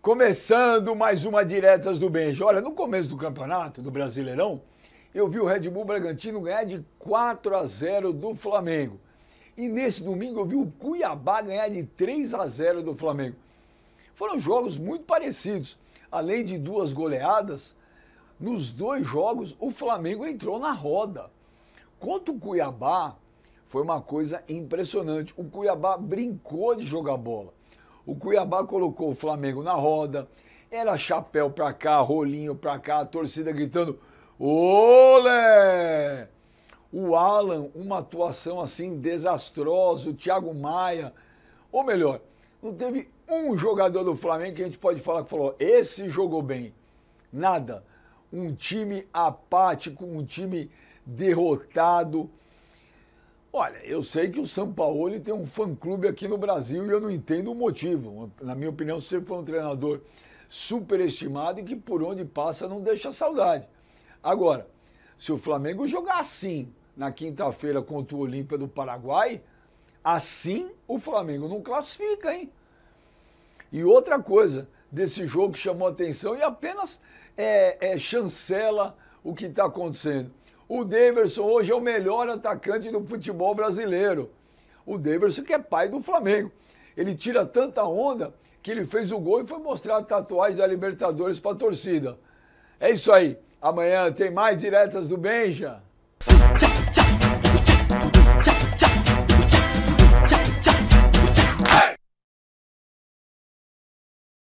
Começando mais uma Diretas do Beijo. Olha, no começo do campeonato do Brasileirão, eu vi o Red Bull Bragantino ganhar de 4 a 0 do Flamengo. E nesse domingo eu vi o Cuiabá ganhar de 3 a 0 do Flamengo. Foram jogos muito parecidos. Além de duas goleadas, nos dois jogos o Flamengo entrou na roda. Quanto o Cuiabá foi uma coisa impressionante. O Cuiabá brincou de jogar bola. O Cuiabá colocou o Flamengo na roda. Era chapéu pra cá, rolinho pra cá, a torcida gritando: Olé! O Alan, uma atuação assim desastrosa. O Thiago Maia. Ou melhor, não teve um jogador do Flamengo que a gente pode falar que falou: esse jogou bem. Nada. Um time apático, um time derrotado. Olha, eu sei que o São Paulo tem um fã-clube aqui no Brasil e eu não entendo o motivo. Na minha opinião, sempre foi um treinador superestimado e que por onde passa não deixa saudade. Agora, se o Flamengo jogar assim na quinta-feira contra o Olímpia do Paraguai, assim o Flamengo não classifica, hein? E outra coisa desse jogo que chamou atenção e apenas é, é, chancela o que está acontecendo o Daverson hoje é o melhor atacante do futebol brasileiro. O Daverson que é pai do Flamengo. Ele tira tanta onda que ele fez o gol e foi mostrar a tatuagem da Libertadores para a torcida. É isso aí. Amanhã tem mais diretas do Benja. Tchau, tchau.